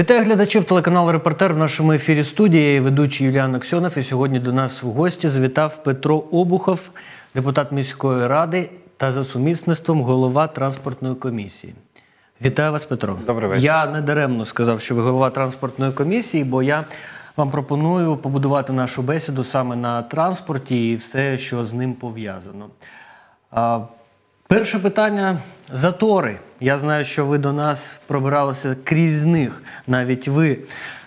Вітаю глядачів телеканалу Репортер в нашому ефірі студії. і ведучий Юліан Аксьонов. І сьогодні до нас в гості завітав Петро Обухов, депутат міської ради та за сумісництвом голова транспортної комісії. Вітаю вас, Петро. Добрий вечір. Я не даремно сказав, що ви голова транспортної комісії, бо я вам пропоную побудувати нашу бесіду саме на транспорті і все, що з ним пов'язано. Перше питання затори. Я знаю, що ви до нас пробиралися крізь них. Навіть ви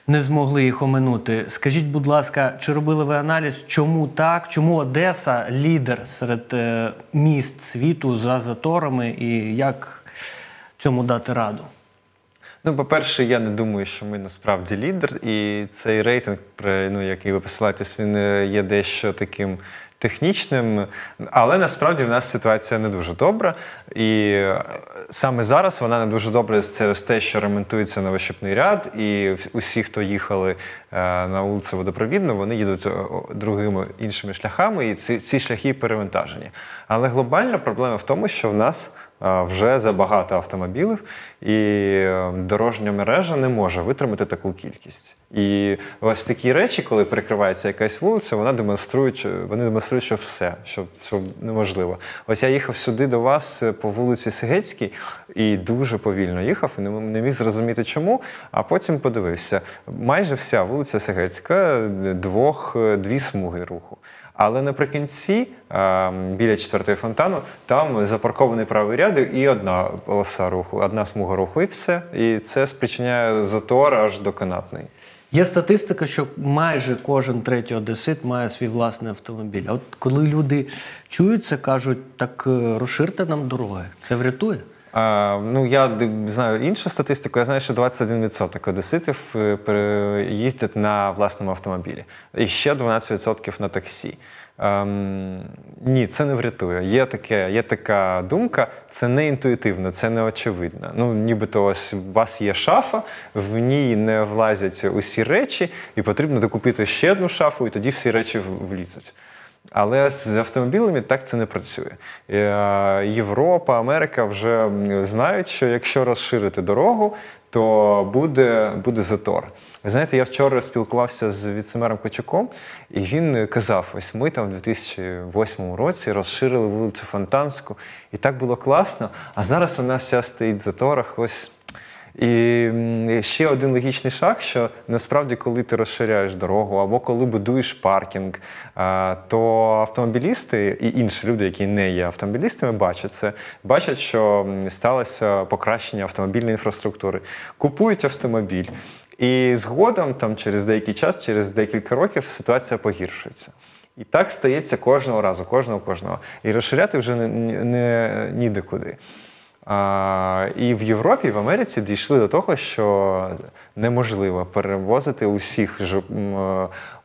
не змогли їх оминути. Скажіть, будь ласка, чи робили ви аналіз? Чому так? Чому Одеса лідер серед е, міст світу за заторами, і як цьому дати раду? Ну, по-перше, я не думаю, що ми насправді лідер, і цей рейтинг, ну, який ви посилаєтесь, він е, є дещо таким технічним, але насправді в нас ситуація не дуже добра. І е, саме зараз вона не дуже добра через те, що ремонтується новощепний ряд, і усі, хто їхали е, на вулицю водопровідну, вони їдуть е, другими іншими шляхами, і ці, ці шляхи перевантажені. Але глобальна проблема в тому, що в нас. Е, вже забагато автомобілів, і е, дорожня мережа не може витримати таку кількість. І ось такі речі, коли прикривається якась вулиця, вона демонструє, вони демонструють, що все, що це неможливо. Ось я їхав сюди до вас е, по вулиці Сигецькій і дуже повільно їхав, і не міг зрозуміти чому. А потім подивився: майже вся вулиця Сигецька, двох дві смуги руху. Але наприкінці, е, біля четвертої фонтану, там запаркований правий ряд і одна полоса руху, одна смуга руху, і все. І це спричиняє затор аж до канатний. Є статистика, що майже кожен третій одесит має свій власний автомобіль. А от коли люди чуються, кажуть, так е, розширте нам дороги, це врятує. А, Ну, я знаю іншу статистику, я знаю, що 21% одеситів е, їздять на власному автомобілі, і ще 12% на таксі. Ем, Ні, це не врятує. Є таке, є така думка, це не інтуїтивно, це не очевидно. Ну, нібито ось у вас є шафа, в ній не влазять усі речі, і потрібно докупити ще одну шафу, і тоді всі речі влізуть. Але з автомобілями так це не працює. Е, Європа, Америка вже знають, що якщо розширити дорогу, то буде буде затор. Знаєте, я вчора спілкувався з віцемером Кочуком, і він казав: ось ми там в 2008 році розширили вулицю Фонтанську, і так було класно. А зараз вона вся стоїть в заторах. Ось і ще один логічний шаг, що насправді, коли ти розширяєш дорогу або коли будуєш паркінг, то автомобілісти і інші люди, які не є автомобілістами, бачать це, бачать, що сталося покращення автомобільної інфраструктури, купують автомобіль. І згодом, там через деякий час, через декілька років, ситуація погіршується. І так стається кожного разу, кожного, кожного. І розширяти вже не, не, ніде куди. А, І в Європі, і в Америці дійшли до того, що неможливо перевозити усіх е,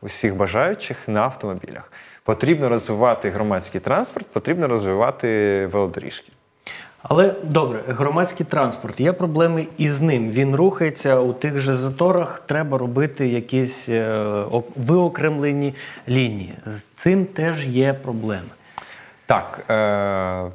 усіх бажаючих на автомобілях. Потрібно розвивати громадський транспорт, потрібно розвивати велодоріжки. Але добре, громадський транспорт є проблеми із ним. Він рухається у тих же заторах. Треба робити якісь е, виокремлені лінії. З цим теж є проблеми. Так. Е-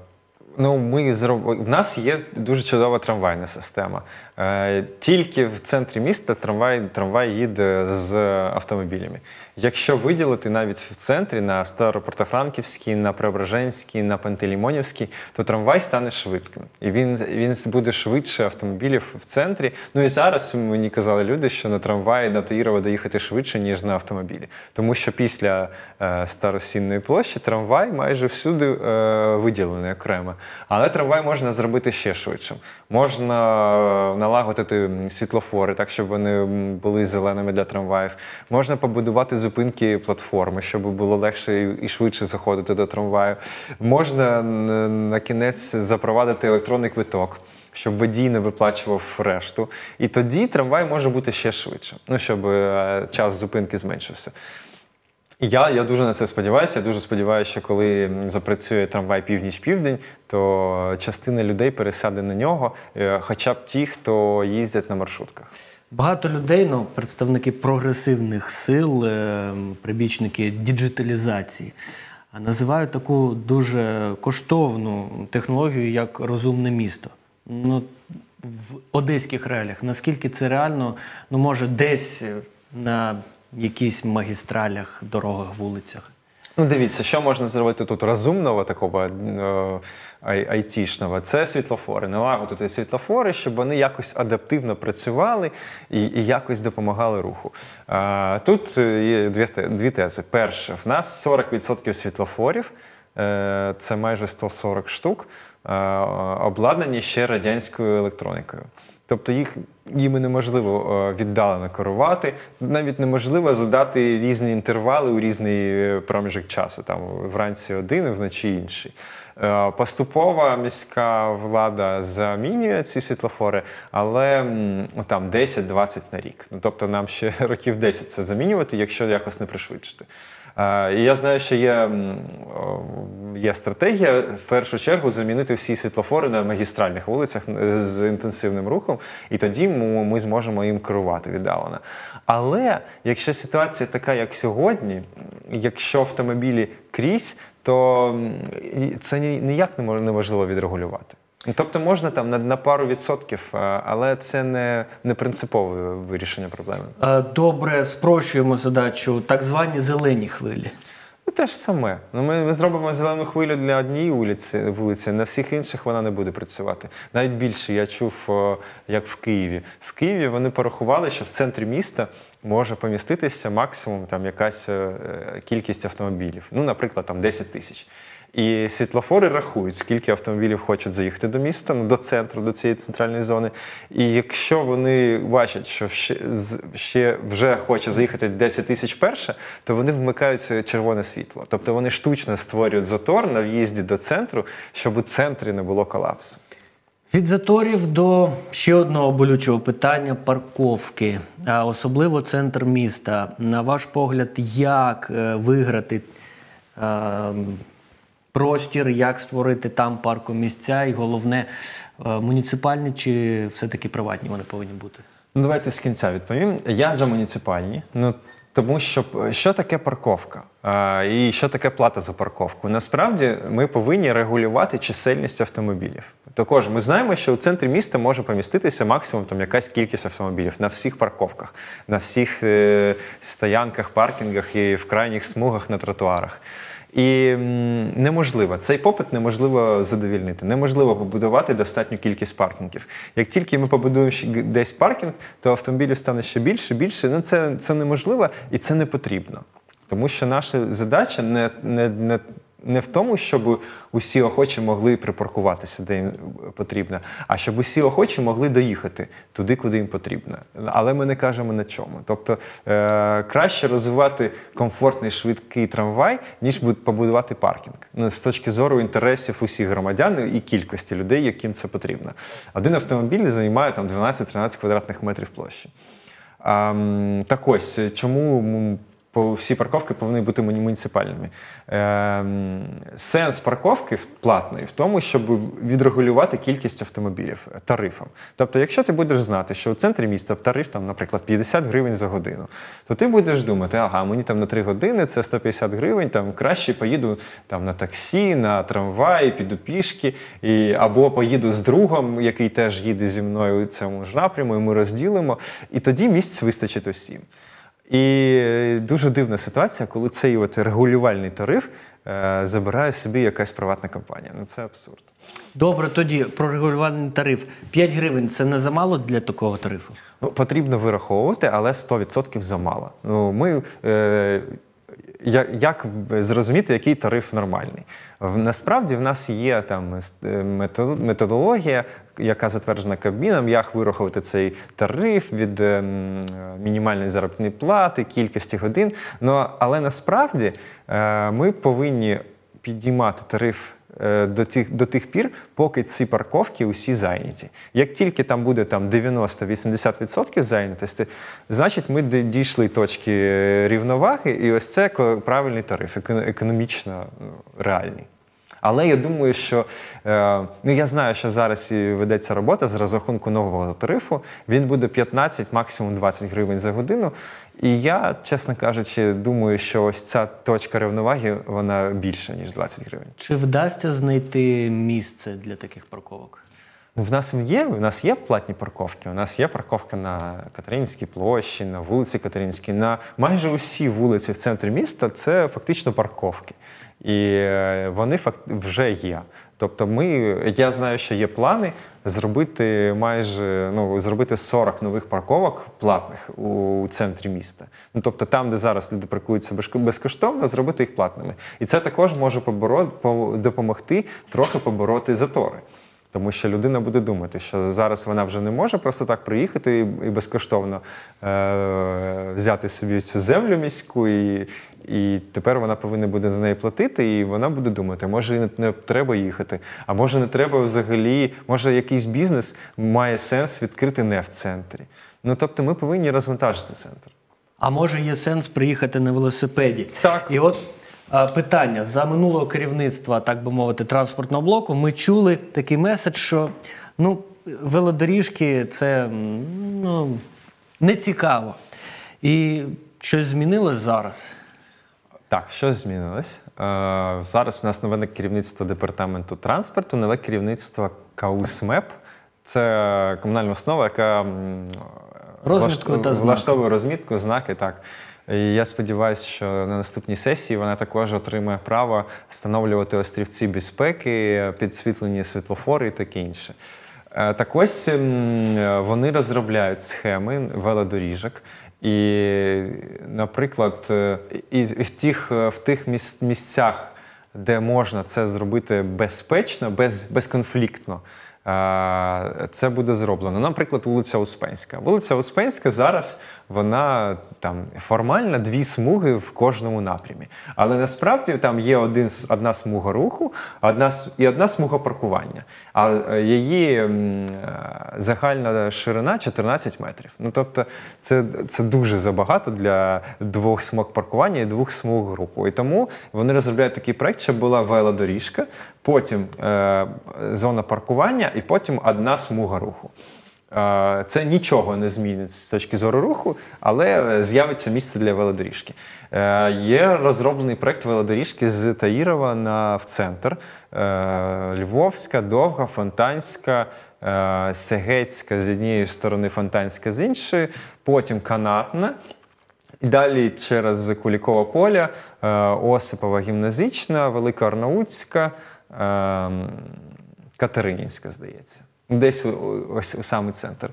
Ну, ми зроб... В нас є дуже чудова трамвайна система. Е, тільки в центрі міста трамвай трамвай їде з автомобілями. Якщо виділити навіть в центрі на Старопортофранківській, на Преображенській, на Пантелеймонівській, то трамвай стане швидким. І він він буде швидше автомобілів в центрі. Ну і зараз мені казали люди, що на трамваї на Таїрова доїхати швидше, ніж на автомобілі. Тому що після е, Старосінної площі трамвай майже всюди е, виділений окремо. Але трамвай можна зробити ще швидшим. Можна е, налагодити світлофори, так щоб вони були зеленими для трамваїв. Можна побудувати зупинки платформи, щоб було легше і швидше заходити до трамваю. Можна на кінець запровадити електронний квиток. Щоб водій не виплачував решту, і тоді трамвай може бути ще швидше, ну щоб е, час зупинки зменшився. Я я дуже на це сподіваюся. Я дуже сподіваюся, що коли запрацює трамвай північ-південь, то частина людей пересяде на нього, е, хоча б ті, хто їздять на маршрутках. Багато людей, ну представники прогресивних сил, е, прибічники діджиталізації, називають таку дуже коштовну технологію як розумне місто. Ну в одеських реаліях наскільки це реально ну може десь на якісь магістралях, дорогах, вулицях. Ну, дивіться, що можна зробити тут розумного такого е, айтішного, це світлофори. Налагодити світлофори, щоб вони якось адаптивно працювали і і якось допомагали руху. А, Тут е, є дві дві тези. Перше, в нас 40% світлофорів, е, це майже 140 штук, обладнані ще радянською електронікою. Тобто їх їм неможливо е, віддалено керувати, навіть неможливо задати різні інтервали у різний е, проміжок часу, там вранці один, вночі інший. Е, поступова міська влада замінює ці світлофори, але там 10-20 на рік. Ну тобто нам ще років 10 це замінювати, якщо якось не пришвидшити. І я знаю, що є є стратегія в першу чергу замінити всі світлофори на магістральних вулицях е, з інтенсивним рухом, і тоді ми зможемо їм керувати віддалено. Але якщо ситуація така, як сьогодні, якщо автомобілі крізь, то це ніяк не неможливо відрегулювати. Ну, тобто можна там на, на пару відсотків, е, але це не не принципове вирішення проблеми. Е, добре, спрощуємо задачу. Так звані зелені хвилі. Ну, Те ж саме. Ну, Ми ми зробимо зелену хвилю для однієї вулиці, вулиці, на всіх інших вона не буде працювати. Навіть більше я чув, як в Києві. В Києві вони порахували, що в центрі міста може поміститися максимум там якась е, кількість автомобілів. Ну, наприклад, там 10 тисяч. І світлофори рахують, скільки автомобілів хочуть заїхати до міста, ну, до центру, до цієї центральної зони. І якщо вони бачать, що ще, з ще вже хоче заїхати 10 тисяч перше, то вони вмикають червоне світло. Тобто вони штучно створюють затор на в'їзді до центру, щоб у центрі не було колапсу. Від заторів до ще одного болючого питання парковки, а особливо центр міста. На ваш погляд, як е, виграти? Е, простір, як створити там парку місця, і головне, е, муніципальні чи все-таки приватні вони повинні бути? Ну, давайте з кінця відповім. Я за муніципальні. Ну тому що е, що таке парковка а, е, і що таке плата за парковку? Насправді ми повинні регулювати чисельність автомобілів. Також ми знаємо, що у центрі міста може поміститися максимум там якась кількість автомобілів на всіх парковках, на всіх е, стоянках, паркінгах і в крайніх смугах на тротуарах. І неможливо цей попит неможливо задовільнити, неможливо побудувати достатню кількість паркінгів. Як тільки ми побудуємо десь паркінг, то автомобілів стане ще більше, більше. Ну це це неможливо і це не потрібно, тому що наша задача не не, не не в тому, щоб усі охочі могли припаркуватися, де їм потрібно, а щоб усі охочі могли доїхати туди, куди їм потрібно. Але ми не кажемо на чому. Тобто е- краще розвивати комфортний швидкий трамвай, ніж побудувати паркінг. Ну, З точки зору інтересів усіх громадян і кількості людей, яким це потрібно. Один автомобіль займає там 12-13 квадратних метрів площі. А, так ось чому всі парковки повинні бути муніципальними. Ем, сенс парковки платної в тому, щоб відрегулювати кількість автомобілів е, тарифом. Тобто, якщо ти будеш знати, що у центрі міста тариф, там, наприклад, 50 гривень за годину, то ти будеш думати, ага, мені там на 3 години це 150 гривень, там краще поїду там, на таксі, на трамвай, піду пішки, і, або поїду з другом, який теж їде зі мною у цьому ж напряму, і ми розділимо. І тоді місць вистачить усім. І е, дуже дивна ситуація, коли цей от регулювальний тариф е, забирає собі якась приватна компанія. Ну це абсурд. Добре, тоді про регулювальний тариф 5 гривень це не замало для такого тарифу. Ну потрібно вираховувати, але 100% замало. Ну ми е, як зрозуміти, який тариф нормальний? Насправді в нас є там е, методологія, яка затверджена Кабміном, як вирахувати цей тариф від ем, мінімальної заробітної плати, кількості годин. Ну, але насправді е, ми повинні підіймати тариф Е, до тих до тих пір, поки ці парковки усі зайняті. Як тільки там буде там 90-80% зайнятості, значить ми дійшли точки е, рівноваги, і ось це правильний тариф, економічно ну, реальний. Але я думаю, що е, ну я знаю, що зараз і ведеться робота з розрахунку нового тарифу. Він буде 15, максимум 20 гривень за годину. І я, чесно кажучи, думаю, що ось ця точка рівноваги вона більша ніж 20 гривень. Чи вдасться знайти місце для таких парковок? Ну, в нас є в нас є платні парковки. У нас є парковка на Катеринській площі, на вулиці Катеринській. На майже усі вулиці в центрі міста це фактично парковки, і е, вони вже є. Тобто, ми я знаю, що є плани зробити майже ну зробити 40 нових парковок платних у центрі міста. Ну тобто, там, де зараз люди паркуються безкоштовно, зробити їх платними, і це також може поборот, допомогти трохи побороти затори. Тому що людина буде думати, що зараз вона вже не може просто так приїхати і безкоштовно е- взяти собі цю землю міську, і і тепер вона повинна буде за неї платити, і вона буде думати, може не, не треба їхати, а може не треба взагалі, може якийсь бізнес має сенс відкрити не в центрі. Ну тобто ми повинні розвантажити центр. А може є сенс приїхати на велосипеді? Так. І от питання за минулого керівництва, так би мовити, транспортного блоку. Ми чули такий меседж, що ну, велодоріжки це ну, не цікаво. І щось змінилось зараз. Так, щось змінилось. Е, зараз у нас нове керівництво департаменту транспорту, нове керівництво КАУСМЕП. Це комунальна основа, яка Розмітку влаш... та знаки. влаштовує розмітку, знаки. так. І я сподіваюся, що на наступній сесії вона також отримає право встановлювати острівці безпеки, підсвітлені світлофори і таке інше. Е, так ось е, вони розробляють схеми велодоріжок. І, наприклад, е, і в тих в тих місцях, де можна це зробити безпечно, без, безконфліктно це буде зроблено. Наприклад, вулиця Успенська. Вулиця Успенська зараз вона там формальна дві смуги в кожному напрямі. Але насправді там є один, одна смуга руху одна, і одна смуга паркування. А е, її е, загальна ширина 14 метрів. Ну тобто, це це дуже забагато для двох смуг паркування і двох смуг руху. І тому вони розробляють такий проект, щоб була велодоріжка, потім е, зона паркування і потім одна смуга руху. Е, це нічого не змінить з точки зору руху, але з'явиться місце для велодоріжки. Е, є розроблений проект велодоріжки з Таїрова на в центр е, Львовська, довга, фонтанська, сегецька з однієї сторони, фонтанська з іншої, потім канатна. І далі через Кулікове поле, Осипова гімназична, Велика Арнаутська. Ем, Катеринінська, здається. Десь ось у самий центр.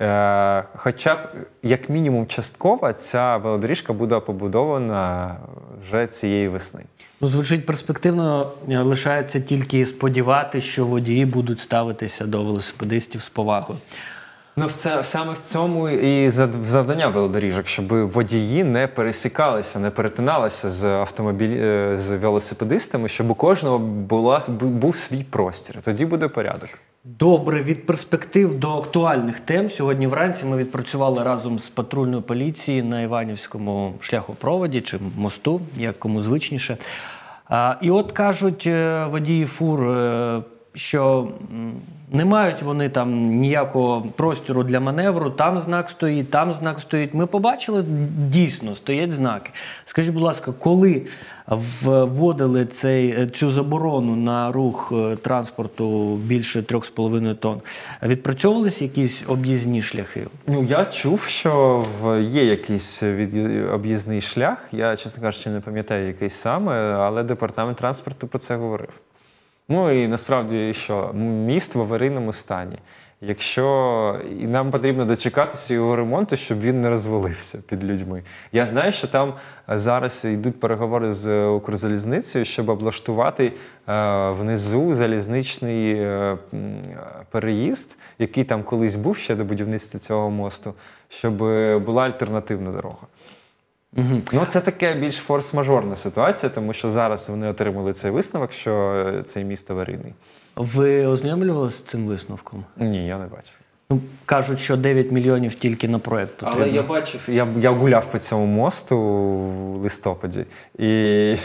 Е, Хоча б, як мінімум, часткова, ця велодоріжка буде побудована вже цієї весни. Ну, звучить перспективно, е, лишається тільки сподіватися, що водії будуть ставитися до велосипедистів з повагою. Ну, це саме в цьому і завдання велодоріжок, щоб водії не пересікалися, не перетиналися з автомобіль е, з велосипедистами, щоб у кожного була був свій простір. Тоді буде порядок. Добре, від перспектив до актуальних тем сьогодні. Вранці ми відпрацювали разом з патрульною поліцією на Іванівському шляхопроводі чи мосту, як кому звичніше. І от кажуть е, водії фур. Е, що не мають вони там ніякого простору для маневру, там знак стоїть, там знак стоїть. Ми побачили, дійсно стоять знаки. Скажіть, будь ласка, коли вводили цей, е, цю заборону на рух е, транспорту більше 3,5 тонн, відпрацьовувалися якісь об'їзні шляхи? Ну я чув, що в є якийсь від об'їзний шлях. Я чесно кажучи, не пам'ятаю який саме, але департамент транспорту про це говорив. Ну і насправді що міст в аварійному стані. Якщо і нам потрібно дочекатися його ремонту, щоб він не розвалився під людьми. Я знаю, що там е, зараз йдуть переговори з е, Укрзалізницею, щоб облаштувати е, внизу залізничний переїзд, який там колись був ще до будівництва цього мосту, щоб була альтернативна дорога. Угу. Ну, це таке більш форс-мажорна ситуація, тому що зараз вони отримали цей висновок, що цей міст аварійний. Ви ознайомлювалися з цим висновком? Ні, я не бачив. Ну, кажуть, що 9 мільйонів тільки на проект. Але я бачив, я я гуляв по цьому мосту у листопаді, і, і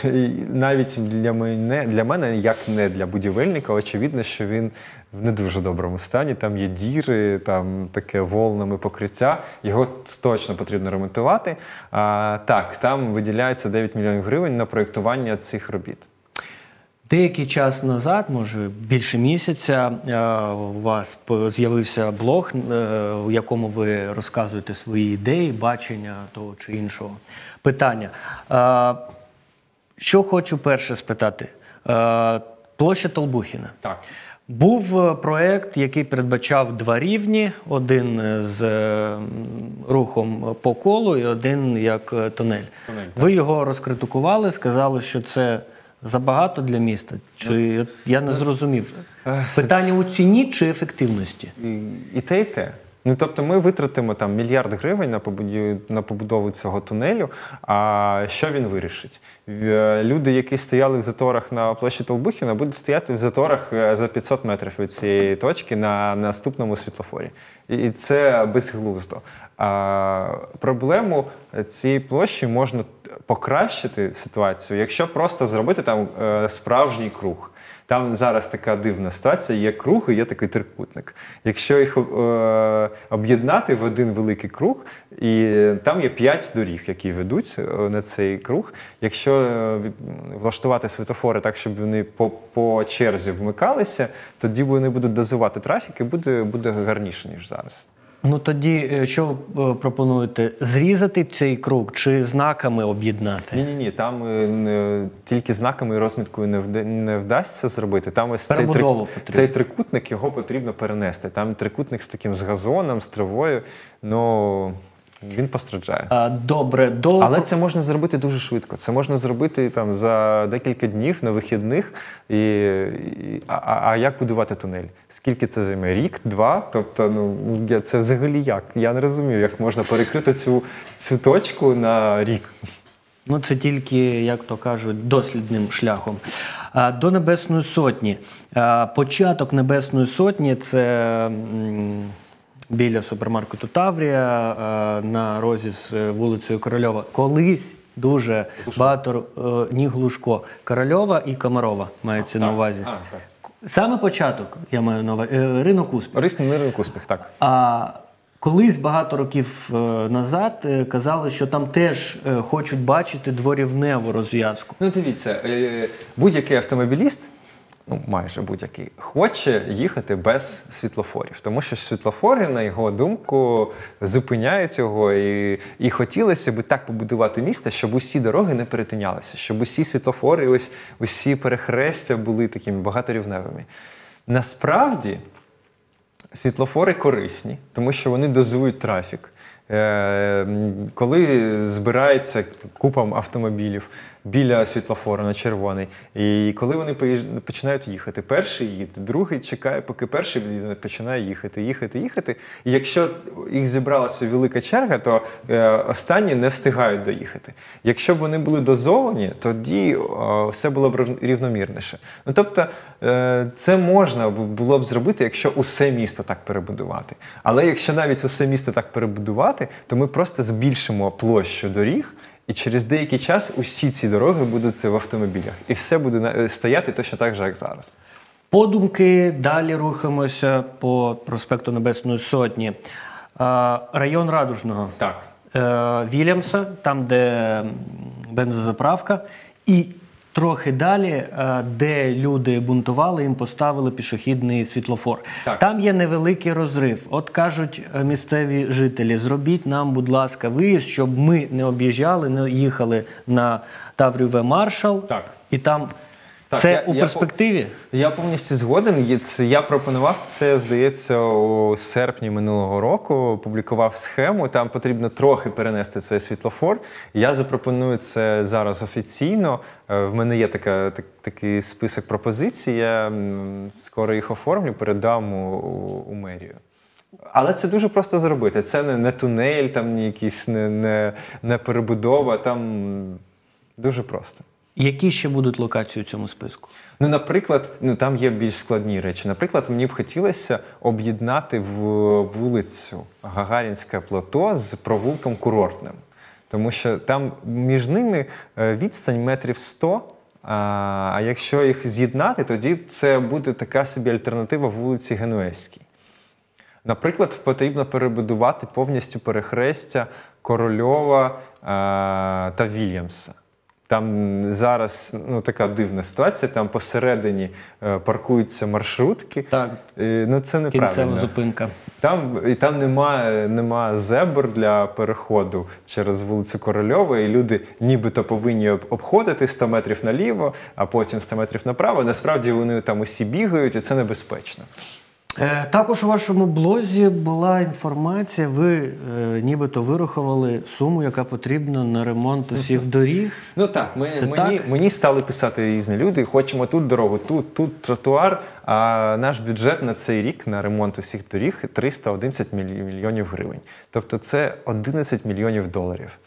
навіть для мене, для мене, як не для будівельника, очевидно, що він в не дуже доброму стані. Там є діри, там таке волнами покриття. Його точно потрібно ремонтувати. А, Так, там виділяється 9 мільйонів гривень на проєктування цих робіт. Деякий час назад, може більше місяця, е, у вас з'явився блог, в е, якому ви розказуєте свої ідеї, бачення того чи іншого питання. Е, що хочу перше спитати? Площа Толбухіна. Так. Був е, проект, який передбачав два рівні: один е, з е, рухом по колу і один як тонель. тонель Ви його розкритикували, сказали, що це забагато для міста. Чи ну, я не ну, зрозумів питання у ціні чи ефективності? І те, і те. Ну тобто ми витратимо там мільярд гривень на побудову цього тунелю. А що він вирішить? Е, люди, які стояли в заторах на площі Толбухіна, будуть стояти в заторах е, за 500 метрів від цієї точки на наступному світлофорі. І це безглуздо. Проблему цієї площі можна покращити ситуацію, якщо просто зробити там е, справжній круг. Там зараз така дивна ситуація, є круг і є такий трикутник. Якщо їх е, об'єднати в один великий круг, і там є п'ять доріг, які ведуть е, на цей круг. Якщо е, влаштувати світофори так, щоб вони по по черзі вмикалися, тоді вони будуть дозувати трафік і буде, буде гарніше, ніж зараз. Ну тоді е, що е, пропонуєте? Зрізати цей круг чи знаками об'єднати? Ні, ні, ні. Там е, е, тільки знаками і розміткою не вда не вдасться зробити. Там ось цей, трик... цей трикутник його потрібно перенести. Там трикутник з таким з газоном, з травою. Ну він постраджає. Добре, до але це можна зробити дуже швидко. Це можна зробити там за декілька днів на вихідних. І, і а, а як будувати тунель? Скільки це займе? Рік, два? Тобто, ну я це взагалі як? Я не розумію, як можна перекрити цю, цю точку на рік. Ну, це тільки, як то кажуть, дослідним шляхом. До Небесної Сотні. Початок Небесної Сотні це біля супермаркету Таврія е, на розі з е, вулицею Корольова. Колись дуже Глушко. багато е, ні Глушко, Корольова і Комарова мається а, на увазі. А, Саме початок я маю на увазі, ринок успіх. Рисний ринок успіх, так. А Колись багато років назад казали, що там теж хочуть бачити дворівневу розв'язку. Ну, дивіться, будь-який автомобіліст ну майже будь-який, хоче їхати без світлофорів, тому що світлофори, на його думку, зупиняють його, і і хотілося б так побудувати місто, щоб усі дороги не перетинялися, щоб усі світлофори, ось усі перехрестя були такими багаторівневими. Насправді. Світлофори корисні, тому що вони дозують трафік. Е, коли збирається купа автомобілів, біля світлофору на червоний. І коли вони починають їхати, перший їде, другий чекає, поки перший починає їхати, їхати, їхати. І якщо їх зібралася велика черга, то е, останні не встигають доїхати. Якщо б вони були дозовані, тоді все було б рівномірніше. Ну тобто е, це можна було б зробити, якщо усе місто так перебудувати. Але якщо навіть усе місто так перебудувати, то ми просто збільшимо площу доріг. І через деякий час усі ці дороги будуть в автомобілях, і все буде е, стояти точно так же, як зараз. Подумки далі рухаємося по проспекту Небесної Сотні. Е, район Радужного. Так. Е, Вільямса, там, де бензозаправка, і Трохи далі, е, де люди бунтували, їм поставили пішохідний світлофор. Так. Там є невеликий розрив. От кажуть е, місцеві жителі: зробіть нам, будь ласка, виїзд, щоб ми не об'їжджали, не їхали на Таврюве маршал так. і там. Так, це я, у перспективі? Я, я повністю згоден. Я пропонував це, здається, у серпні минулого року. Публікував схему. Там потрібно трохи перенести цей світлофор. Я запропоную це зараз офіційно. Е, в мене є така, так, такий список пропозицій. Я скоро їх оформлю, передам у, у мерію. Але це дуже просто зробити. Це не, не тунель, там не якісь не, не, не перебудова. Там дуже просто. Які ще будуть локації у цьому списку? Ну, наприклад, ну там є більш складні речі. Наприклад, мені б хотілося об'єднати в вулицю Гагарінське плато з провулком курортним, тому що там між ними е, відстань метрів 100, А якщо їх з'єднати, тоді це буде така собі альтернатива вулиці Генуезькій. Наприклад, потрібно перебудувати повністю перехрестя Корольова е, та Вільямса. Там зараз ну, така дивна ситуація, там посередині е, паркуються маршрутки. Так. Ну це неправильно. Кінцева зупинка. Там і там немає нема зебр для переходу через вулицю Корольова, і люди нібито повинні обходити 100 метрів наліво, а потім 100 метрів направо. Насправді вони там усі бігають, і це небезпечно. Е, також у вашому блозі була інформація. Ви е, нібито вирахували суму, яка потрібна на ремонт ну, усіх доріг. Ну так, ми Це мені так? мені стали писати різні люди. Хочемо тут дорогу, тут тут тротуар. А наш бюджет на цей рік на ремонт усіх доріг 311 мільйонів гривень. Тобто, це 11 мільйонів доларів.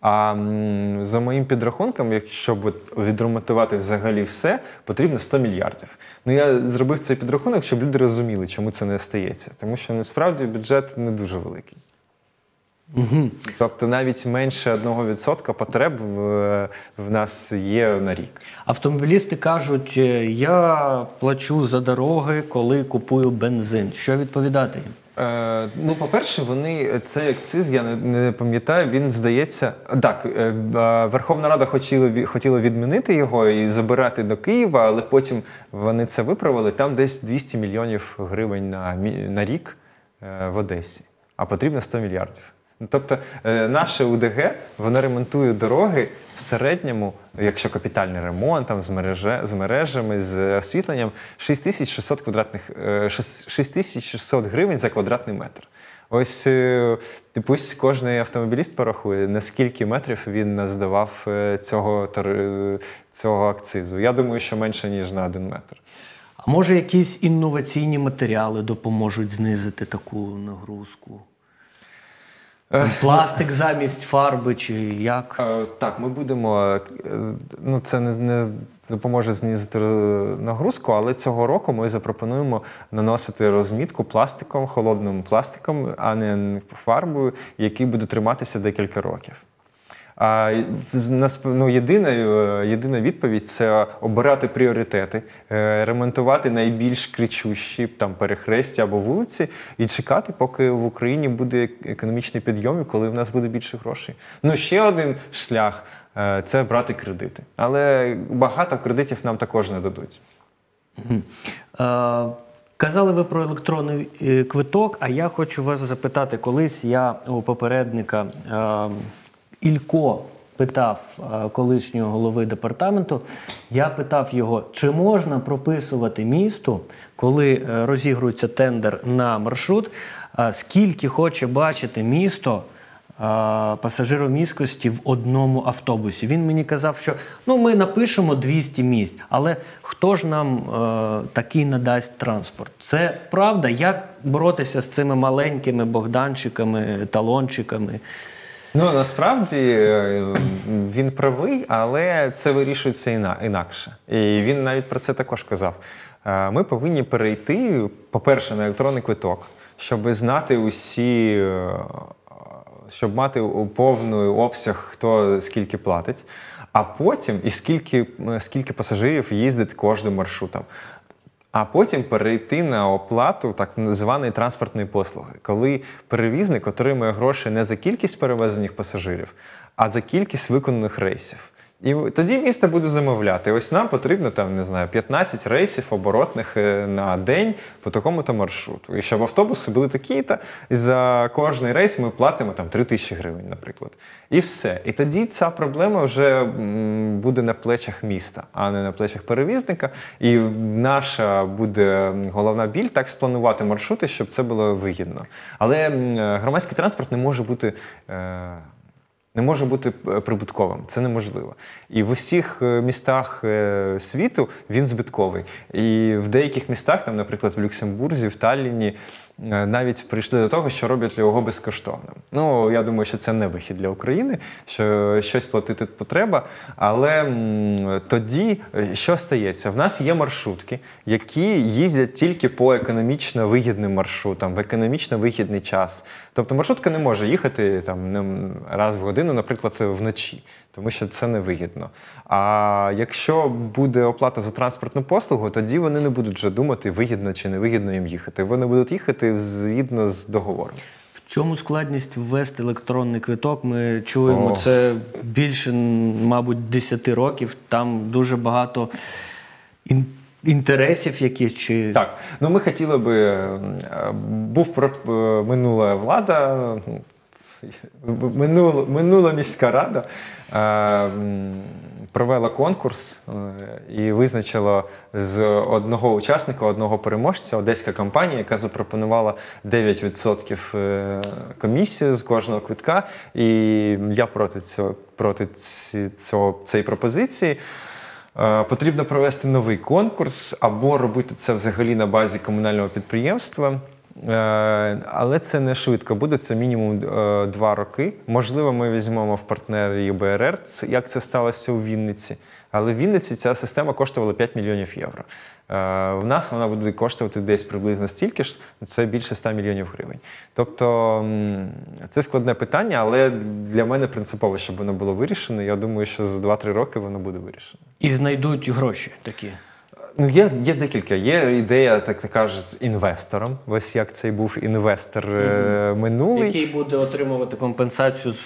А за моїм підрахунком, якщо б відремонтувати взагалі все, потрібно 100 мільярдів. Ну я зробив цей підрахунок, щоб люди розуміли, чому це не стається, тому що насправді бюджет не дуже великий. Угу. Тобто навіть менше 1% потреб в, в нас є на рік. Автомобілісти кажуть, е, я плачу за дороги, коли купую бензин. Що відповідати їм? Е, ну, по-перше, вони цей акциз, я не, не пам'ятаю, він здається. Так, е, е Верховна Рада хотіла хотіла відмінити його і забирати до Києва, але потім вони це виправили. Там десь 200 мільйонів гривень на, на рік е, в Одесі, а потрібно 100 мільярдів. Тобто е, наше УДГ воно ремонтує дороги в середньому, якщо капітальний ремонт там, з мереже, з мережами, з освітленням 6600 квадратних 6600 е, гривень за квадратний метр. Ось е, пусть типу, кожен автомобіліст порахує, наскільки метрів він наздавав цього цього акцизу. Я думаю, що менше ніж на один метр. А може якісь інноваційні матеріали допоможуть знизити таку нагрузку? Е. Пластик замість фарби чи як? Е, так, ми будемо. Е, ну, це не не допоможе знизити нагрузку, але цього року ми запропонуємо наносити розмітку пластиком, холодним пластиком, а не фарбою, який буде триматися декілька років. А ну, єдина, е, єдина відповідь це обирати пріоритети, е, ремонтувати найбільш кричущі там перехрестя або вулиці і чекати, поки в Україні буде економічний підйом, і коли в нас буде більше грошей. Ну ще один шлях е, це брати кредити, але багато кредитів нам також не дадуть. Казали ви про електронний квиток, а я хочу вас запитати, колись я у попередника ем, Ілько питав е, колишнього голови департаменту. Я питав його, чи можна прописувати місту, коли е, розігрується тендер на маршрут, е, скільки хоче бачити місто пасажироміскості в одному автобусі. Він мені казав, що ну ми напишемо 200 місць, але хто ж нам е, такий надасть транспорт? Це правда, як боротися з цими маленькими богданчиками, талончиками. Ну насправді е, він правий, але це вирішується інакше. І він навіть про це також казав. Е, ми повинні перейти, по-перше, на електронний квиток, щоб знати усі. Е, щоб мати повний обсяг, хто скільки платить, а потім і скільки скільки пасажирів їздить кожним маршрутом а потім перейти на оплату так званої транспортної послуги, коли перевізник отримує гроші не за кількість перевезених пасажирів, а за кількість виконаних рейсів. І тоді місто буде замовляти. Ось нам потрібно там не знаю 15 рейсів оборотних е, на день по такому-то маршруту. І щоб автобуси були такі-то, і за кожний рейс ми платимо там 3 тисячі гривень, наприклад. І все. І тоді ця проблема вже буде на плечах міста, а не на плечах перевізника. І наша буде головна біль так спланувати маршрути, щоб це було вигідно. Але е, громадський транспорт не може бути. Е, не може бути е, прибутковим. Це неможливо. І в усіх е, містах е, світу він збитковий. І в деяких містах, там, наприклад, в Люксембурзі, в Талліні, Е, навіть прийшли до того, що роблять його безкоштовним. Ну я думаю, що це не вихід для України, що щось платити потреба. Але тоді е, що стається? В нас є маршрутки, які їздять тільки по економічно вигідним маршрутам, в економічно вигідний час. Тобто маршрутка не може їхати там раз в годину, наприклад, вночі, тому що це не вигідно. А якщо буде оплата за транспортну послугу, тоді вони не будуть вже думати, вигідно чи не вигідно їм їхати. Вони будуть їхати згідно з договором. В чому складність ввести електронний квиток? Ми чуємо О. це більше, мабуть, 10 років. Там дуже багато. Інтересів, які чи так, ну ми хотіли би е, був про е, минула влада, минула, минула міська рада е, провела конкурс е, і визначила з одного учасника, одного переможця одеська компанія, яка запропонувала 9% е, комісію з кожного квитка. І я проти цього проти цього цієї пропозиції. Е, потрібно провести новий конкурс або робити це взагалі на базі комунального підприємства. Е, але це не швидко буде, це мінімум е, два роки. Можливо, ми візьмемо в партнери БРР, як це сталося у Вінниці. Але в Вінниці ця система коштувала 5 мільйонів євро. Е, в нас вона буде коштувати десь приблизно стільки ж, це більше 100 мільйонів гривень. Тобто це складне питання, але для мене принципово, щоб воно було вирішено. Я думаю, що за 2-3 роки воно буде вирішено. І знайдуть гроші такі. Ну, є є декілька. Є ідея, так така ж з інвестором. Ось як цей був інвестор mm минулий. Який буде отримувати компенсацію з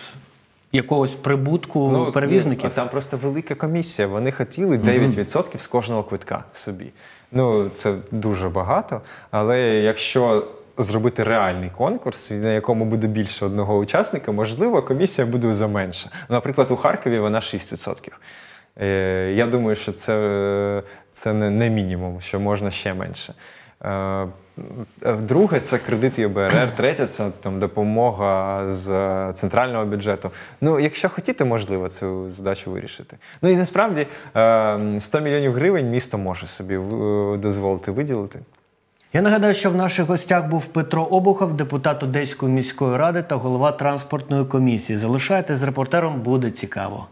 якогось прибутку ну, перевізників. Там просто велика комісія. Вони хотіли 9% mm з кожного квитка собі. Ну, це дуже багато. Але якщо. Зробити реальний конкурс, на якому буде більше одного учасника, можливо, комісія буде за заменша. Наприклад, у Харкові вона 6%. Е, я думаю, що це це не мінімум, що можна ще менше. Е, друге, це кредит ЄБРР, третє це там допомога з центрального бюджету. Ну, якщо хотіти, можливо цю задачу вирішити. Ну і насправді 100 е, мільйонів гривень місто може собі дозволити виділити. Я нагадаю, що в наших гостях був Петро Обухов, депутат Одеської міської ради та голова транспортної комісії. Залишайтесь з репортером, буде цікаво.